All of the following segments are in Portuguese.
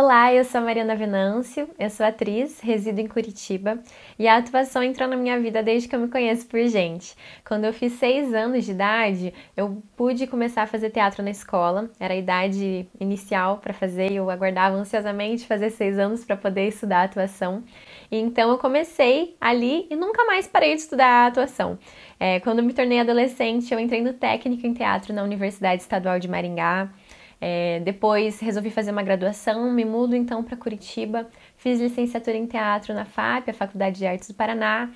Olá, eu sou a Mariana Venâncio, eu sou atriz, resido em Curitiba e a atuação entrou na minha vida desde que eu me conheço por gente. Quando eu fiz seis anos de idade, eu pude começar a fazer teatro na escola, era a idade inicial para fazer, eu aguardava ansiosamente fazer seis anos para poder estudar atuação. E então eu comecei ali e nunca mais parei de estudar atuação. É, quando me tornei adolescente, eu entrei no técnico em teatro na Universidade Estadual de Maringá. É, depois resolvi fazer uma graduação, me mudo então para Curitiba, fiz licenciatura em teatro na FAP, a Faculdade de Artes do Paraná,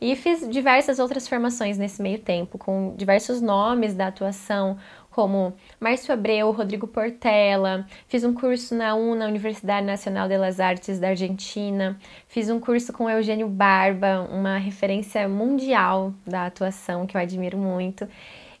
e fiz diversas outras formações nesse meio tempo, com diversos nomes da atuação, como Márcio Abreu, Rodrigo Portela, fiz um curso na UNA, Universidade Nacional de las Artes da Argentina, fiz um curso com Eugênio Barba, uma referência mundial da atuação que eu admiro muito.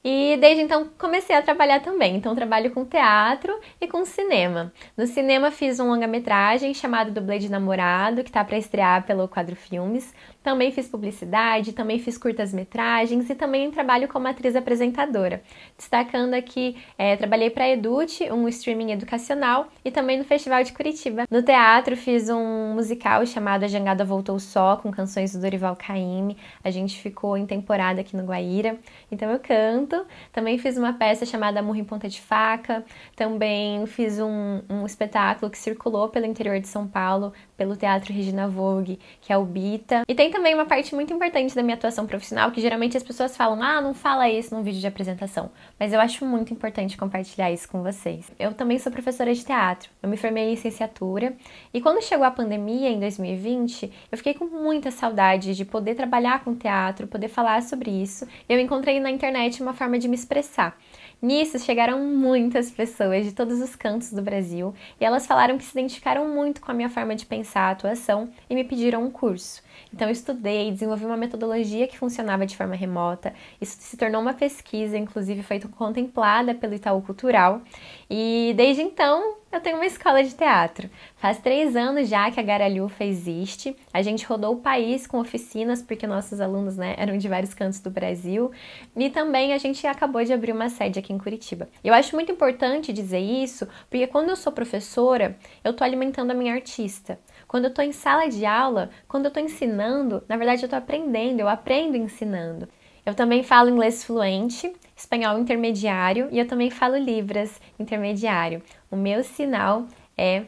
E desde então comecei a trabalhar também. Então trabalho com teatro e com cinema. No cinema fiz um longa-metragem chamado Dublê de Namorado, que está para estrear pelo Quadro Filmes. Também fiz publicidade, também fiz curtas-metragens e também trabalho como atriz apresentadora. Destacando aqui, é, trabalhei para Edute, um streaming educacional, e também no Festival de Curitiba. No teatro fiz um musical chamado A Jangada Voltou Só, com canções do Dorival Caymmi. A gente ficou em temporada aqui no Guaíra. Então eu canto também fiz uma peça chamada Murro em Ponta de Faca. Também fiz um, um espetáculo que circulou pelo interior de São Paulo, pelo Teatro Regina Vogue, que é o Bita. E tem também uma parte muito importante da minha atuação profissional, que geralmente as pessoas falam, ah, não fala isso num vídeo de apresentação. Mas eu acho muito importante compartilhar isso com vocês. Eu também sou professora de teatro. Eu me formei em licenciatura. E quando chegou a pandemia, em 2020, eu fiquei com muita saudade de poder trabalhar com teatro, poder falar sobre isso. Eu encontrei na internet uma forma de me expressar. Nisso chegaram muitas pessoas de todos os cantos do Brasil e elas falaram que se identificaram muito com a minha forma de pensar a atuação e me pediram um curso. Então eu estudei, desenvolvi uma metodologia que funcionava de forma remota, isso se tornou uma pesquisa, inclusive foi contemplada pelo Itaú Cultural, e desde então eu tenho uma escola de teatro. Faz três anos já que a Garalhufa existe. A gente rodou o país com oficinas, porque nossos alunos né, eram de vários cantos do Brasil. E também a gente acabou de abrir uma sede aqui em Curitiba. Eu acho muito importante dizer isso, porque quando eu sou professora, eu estou alimentando a minha artista. Quando eu estou em sala de aula, quando eu estou ensinando, na verdade eu estou aprendendo, eu aprendo ensinando. Eu também falo inglês fluente, espanhol intermediário e eu também falo Libras intermediário. O meu sinal é.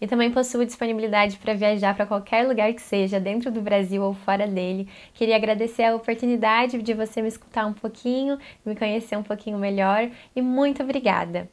E também possuo disponibilidade para viajar para qualquer lugar que seja, dentro do Brasil ou fora dele. Queria agradecer a oportunidade de você me escutar um pouquinho, me conhecer um pouquinho melhor e muito obrigada!